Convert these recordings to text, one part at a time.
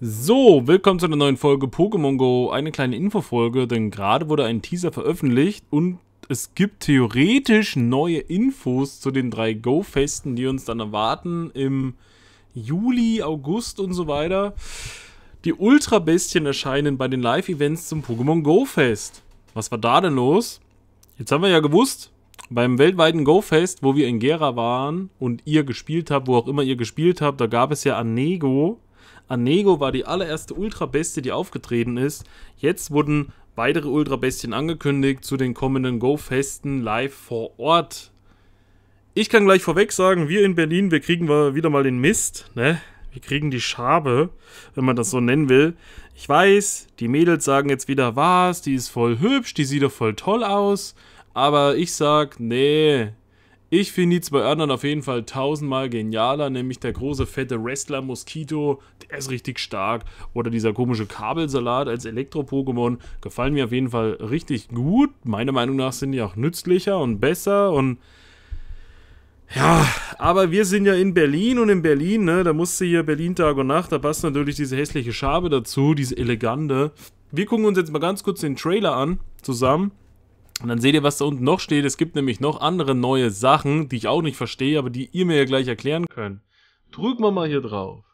So, willkommen zu einer neuen Folge Pokémon Go. Eine kleine Infofolge, denn gerade wurde ein Teaser veröffentlicht und es gibt theoretisch neue Infos zu den drei Go-Festen, die uns dann erwarten im Juli, August und so weiter. Die Ultra-Bestien erscheinen bei den Live-Events zum Pokémon Go-Fest. Was war da denn los? Jetzt haben wir ja gewusst, beim weltweiten Go-Fest, wo wir in Gera waren und ihr gespielt habt, wo auch immer ihr gespielt habt, da gab es ja Anego Anego war die allererste Ultra-Bestie, die aufgetreten ist. Jetzt wurden weitere Ultra-Bestien angekündigt zu den kommenden Go-Festen live vor Ort. Ich kann gleich vorweg sagen, wir in Berlin, wir kriegen wieder mal den Mist, ne? Wir kriegen die Schabe, wenn man das so nennen will. Ich weiß, die Mädels sagen jetzt wieder was, die ist voll hübsch, die sieht doch voll toll aus. Aber ich sag, nee, ich finde die zwei anderen auf jeden Fall tausendmal genialer, nämlich der große fette Wrestler Mosquito, der ist richtig stark, oder dieser komische Kabelsalat als Elektro-Pokémon, gefallen mir auf jeden Fall richtig gut. Meiner Meinung nach sind die auch nützlicher und besser und ja, aber wir sind ja in Berlin und in Berlin, ne, da musste hier Berlin Tag und Nacht, da passt natürlich diese hässliche Schabe dazu, diese elegante. Wir gucken uns jetzt mal ganz kurz den Trailer an, zusammen. Und dann seht ihr, was da unten noch steht. Es gibt nämlich noch andere neue Sachen, die ich auch nicht verstehe, aber die ihr mir ja gleich erklären könnt. Drücken wir mal hier drauf.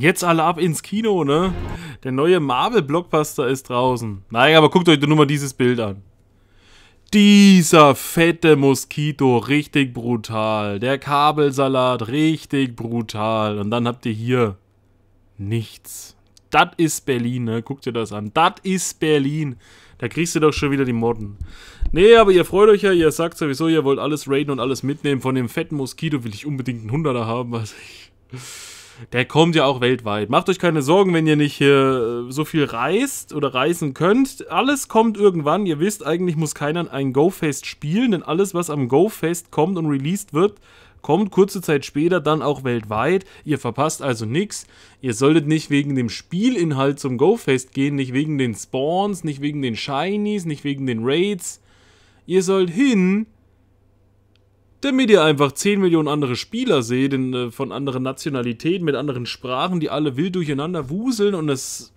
Jetzt alle ab ins Kino, ne? Der neue Marvel-Blockbuster ist draußen. Nein, aber guckt euch nur mal dieses Bild an. Dieser fette Moskito, richtig brutal. Der Kabelsalat, richtig brutal. Und dann habt ihr hier nichts. Das ist Berlin, ne? Guckt ihr das an. Das ist Berlin. Da kriegst du doch schon wieder die Motten. Nee, aber ihr freut euch ja, ihr sagt sowieso, ihr wollt alles raiden und alles mitnehmen. Von dem fetten Moskito will ich unbedingt einen Hunderter haben, was ich der kommt ja auch weltweit. Macht euch keine Sorgen, wenn ihr nicht hier äh, so viel reist oder reisen könnt. Alles kommt irgendwann. Ihr wisst, eigentlich muss keiner ein Go-Fest spielen, denn alles, was am Go-Fest kommt und released wird, kommt kurze Zeit später dann auch weltweit. Ihr verpasst also nichts. Ihr solltet nicht wegen dem Spielinhalt zum Go-Fest gehen, nicht wegen den Spawns, nicht wegen den Shinies, nicht wegen den Raids. Ihr sollt hin, damit ihr einfach 10 Millionen andere Spieler seht, in, äh, von anderen Nationalitäten, mit anderen Sprachen, die alle wild durcheinander wuseln und es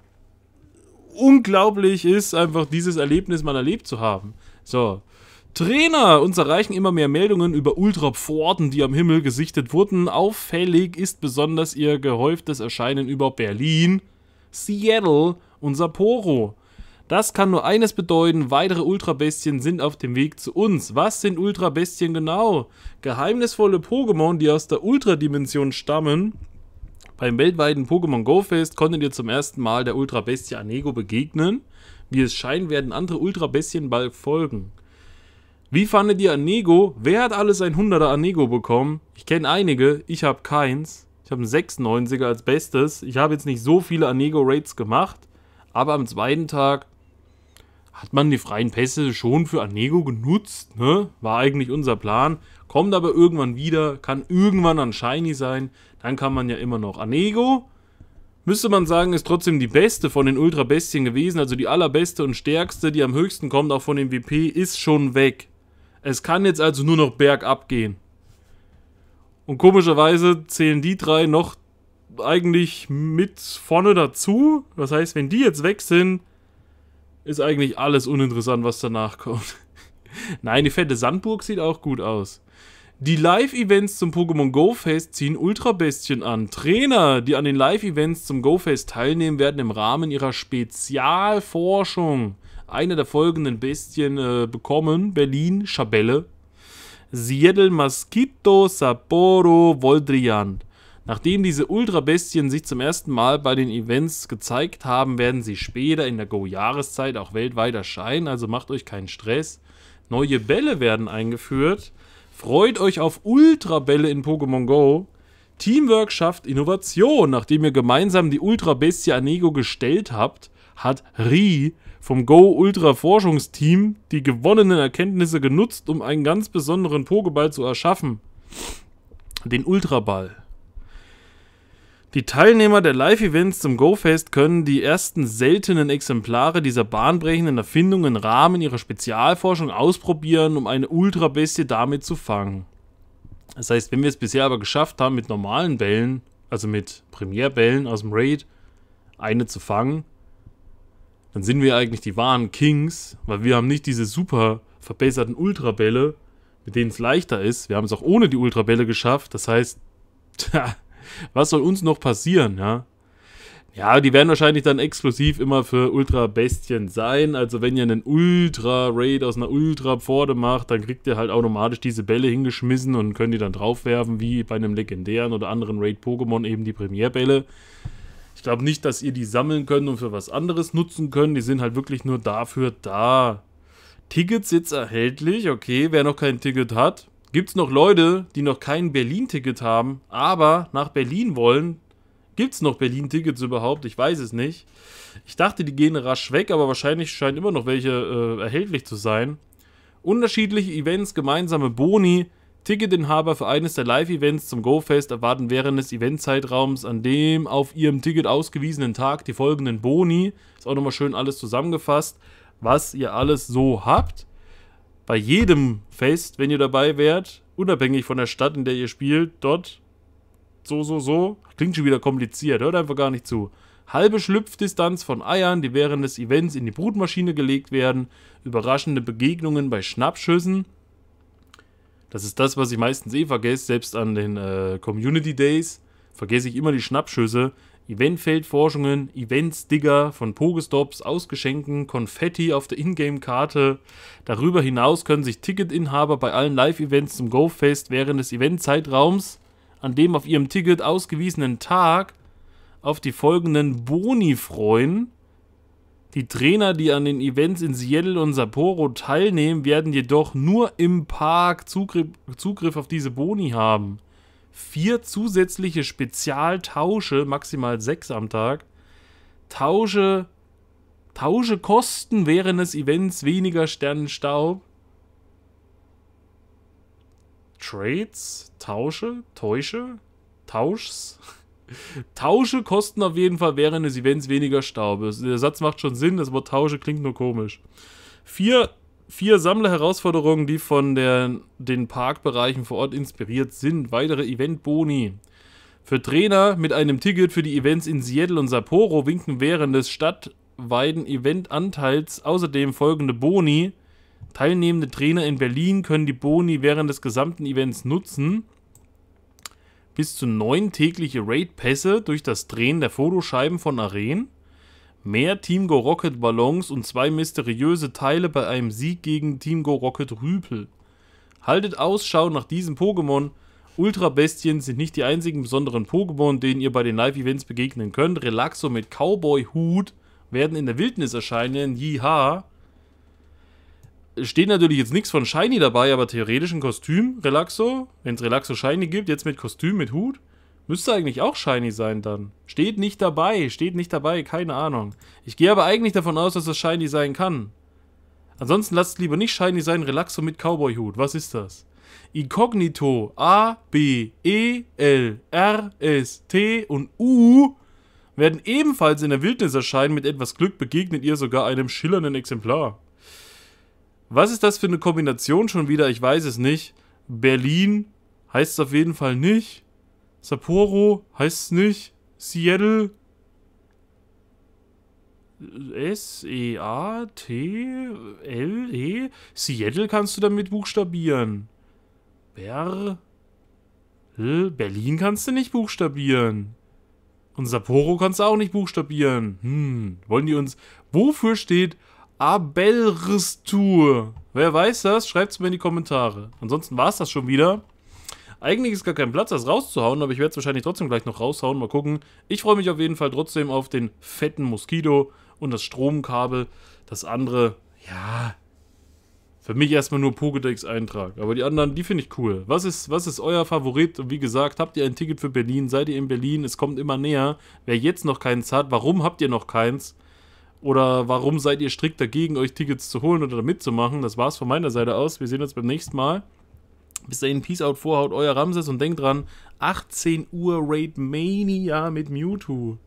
unglaublich ist, einfach dieses Erlebnis mal erlebt zu haben. So. Trainer, uns erreichen immer mehr Meldungen über Ultrapforten, die am Himmel gesichtet wurden. Auffällig ist besonders ihr gehäuftes Erscheinen über Berlin, Seattle und Sapporo. Das kann nur eines bedeuten, weitere Ultrabestien sind auf dem Weg zu uns. Was sind Ultrabestien genau? Geheimnisvolle Pokémon, die aus der Ultradimension stammen. Beim weltweiten Pokémon Go Fest konntet ihr zum ersten Mal der Ultrabestie Anego begegnen. Wie es scheint, werden andere Ultrabestien bald folgen. Wie fandet ihr Anego? Wer hat alles ein 100er Anego bekommen? Ich kenne einige, ich habe keins. Ich habe einen 96er als bestes. Ich habe jetzt nicht so viele Anego Raids gemacht, aber am zweiten Tag hat man die freien Pässe schon für Anego genutzt, ne? War eigentlich unser Plan. Kommt aber irgendwann wieder, kann irgendwann an Shiny sein. Dann kann man ja immer noch Anego. Müsste man sagen, ist trotzdem die beste von den Ultra-Bestien gewesen, also die allerbeste und stärkste, die am höchsten kommt, auch von dem WP, ist schon weg. Es kann jetzt also nur noch bergab gehen. Und komischerweise zählen die drei noch eigentlich mit vorne dazu. Das heißt, wenn die jetzt weg sind, ist eigentlich alles uninteressant, was danach kommt. Nein, die fette Sandburg sieht auch gut aus. Die Live-Events zum Pokémon Go Fest ziehen Ultra-Bestien an. Trainer, die an den Live-Events zum Go Fest teilnehmen, werden im Rahmen ihrer Spezialforschung eine der folgenden Bestien äh, bekommen: Berlin, Schabelle, Seattle, Mosquito, Sapporo, Voldrian. Nachdem diese Ultra-Bestien sich zum ersten Mal bei den Events gezeigt haben, werden sie später in der Go-Jahreszeit auch weltweit erscheinen, also macht euch keinen Stress. Neue Bälle werden eingeführt. Freut euch auf Ultra-Bälle in Pokémon Go. Teamwork schafft Innovation. Nachdem ihr gemeinsam die Ultra-Bestie Anego gestellt habt, hat Ri vom Go Ultra Forschungsteam die gewonnenen Erkenntnisse genutzt, um einen ganz besonderen Pokéball zu erschaffen. Den Ultraball. Die Teilnehmer der Live-Events zum GoFest können die ersten seltenen Exemplare dieser bahnbrechenden Erfindung im Rahmen ihrer Spezialforschung ausprobieren, um eine Ultrabestie damit zu fangen. Das heißt, wenn wir es bisher aber geschafft haben, mit normalen Bällen, also mit Premierbällen aus dem Raid, eine zu fangen, dann sind wir eigentlich die wahren Kings, weil wir haben nicht diese super verbesserten Ultrabälle, mit denen es leichter ist. Wir haben es auch ohne die Ultrabälle geschafft. Das heißt, tja, was soll uns noch passieren, ja? Ja, die werden wahrscheinlich dann exklusiv immer für Ultra-Bestien sein. Also wenn ihr einen Ultra-Raid aus einer ultra pforte macht, dann kriegt ihr halt automatisch diese Bälle hingeschmissen und könnt die dann draufwerfen, wie bei einem legendären oder anderen Raid-Pokémon eben die Premierbälle. Ich glaube nicht, dass ihr die sammeln könnt und für was anderes nutzen könnt. Die sind halt wirklich nur dafür da. Tickets jetzt erhältlich, okay, wer noch kein Ticket hat, Gibt es noch Leute, die noch kein Berlin-Ticket haben, aber nach Berlin wollen? Gibt es noch Berlin-Tickets überhaupt? Ich weiß es nicht. Ich dachte, die gehen rasch weg, aber wahrscheinlich scheinen immer noch welche äh, erhältlich zu sein. Unterschiedliche Events, gemeinsame Boni, Ticketinhaber für eines der Live-Events zum GoFest erwarten während des Eventzeitraums an dem auf ihrem Ticket ausgewiesenen Tag die folgenden Boni. Ist auch nochmal schön alles zusammengefasst, was ihr alles so habt bei jedem Fest, wenn ihr dabei wärt, unabhängig von der Stadt, in der ihr spielt, dort so, so, so. Klingt schon wieder kompliziert, hört einfach gar nicht zu. Halbe Schlüpfdistanz von Eiern, die während des Events in die Brutmaschine gelegt werden. Überraschende Begegnungen bei Schnappschüssen. Das ist das, was ich meistens eh vergesse, selbst an den äh, Community Days. Vergesse ich immer die Schnappschüsse. Eventfeldforschungen, Events-Digger von Pogestops, Ausgeschenken, Konfetti auf der Ingame-Karte. Darüber hinaus können sich Ticketinhaber bei allen Live-Events zum Go-Fest während des Event-Zeitraums an dem auf ihrem Ticket ausgewiesenen Tag auf die folgenden Boni freuen. Die Trainer, die an den Events in Seattle und Sapporo teilnehmen, werden jedoch nur im Park Zugriff, Zugriff auf diese Boni haben vier zusätzliche Spezialtausche, maximal sechs am Tag. Tausche, tausche Kosten während des Events weniger Sternenstaub. Trades, Tausche, Täusche, Tauschs. Tausche kosten auf jeden Fall während des Events weniger Staub. Der Satz macht schon Sinn, das Wort Tausche klingt nur komisch. Vier vier Sammlerherausforderungen, die von der, den Parkbereichen vor Ort inspiriert sind. Weitere Eventboni. Für Trainer mit einem Ticket für die Events in Seattle und Sapporo winken während des stadtweiten Eventanteils außerdem folgende Boni. Teilnehmende Trainer in Berlin können die Boni während des gesamten Events nutzen. Bis zu neun tägliche Raid-Pässe durch das Drehen der Fotoscheiben von Arenen mehr Team Go Rocket Ballons und zwei mysteriöse Teile bei einem Sieg gegen Team Go Rocket Rüpel. Haltet Ausschau nach diesem Pokémon. Ultra-Bestien sind nicht die einzigen besonderen Pokémon, denen ihr bei den Live-Events begegnen könnt. Relaxo mit Cowboy-Hut werden in der Wildnis erscheinen. Jiha. Steht natürlich jetzt nichts von Shiny dabei, aber theoretisch ein Kostüm. Relaxo. Wenn es Relaxo Shiny gibt, jetzt mit Kostüm, mit Hut. Müsste eigentlich auch shiny sein dann. Steht nicht dabei, steht nicht dabei, keine Ahnung. Ich gehe aber eigentlich davon aus, dass das shiny sein kann. Ansonsten lasst es lieber nicht shiny sein, Relaxo mit Cowboy-Hut. Was ist das? Incognito, A, B, E, L, R, S, T und U werden ebenfalls in der Wildnis erscheinen. Mit etwas Glück begegnet ihr sogar einem schillernden Exemplar. Was ist das für eine Kombination schon wieder? Ich weiß es nicht. Berlin heißt es auf jeden Fall nicht. Sapporo heißt nicht. Seattle. S-E-A-T-L-E. E. Seattle kannst du damit buchstabieren. Ber. Berlin kannst du nicht buchstabieren. Und Sapporo kannst du auch nicht buchstabieren. Hm, wollen die uns. Wofür steht Abelristur? Wer weiß das? Schreibt es mir in die Kommentare. Ansonsten war es das schon wieder. Eigentlich ist gar kein Platz, das rauszuhauen, aber ich werde es wahrscheinlich trotzdem gleich noch raushauen. Mal gucken. Ich freue mich auf jeden Fall trotzdem auf den fetten Moskito und das Stromkabel. Das andere, ja, für mich erstmal nur Pokédex-Eintrag. Aber die anderen, die finde ich cool. Was ist, was ist euer Favorit? Und wie gesagt, habt ihr ein Ticket für Berlin? Seid ihr in Berlin? Es kommt immer näher. Wer jetzt noch keins hat, warum habt ihr noch keins? Oder warum seid ihr strikt dagegen, euch Tickets zu holen oder mitzumachen? Das war's von meiner Seite aus. Wir sehen uns beim nächsten Mal. Bis dahin, Peace out, Vorhaut, euer Ramses und denkt dran, 18 Uhr Raid Mania mit Mewtwo.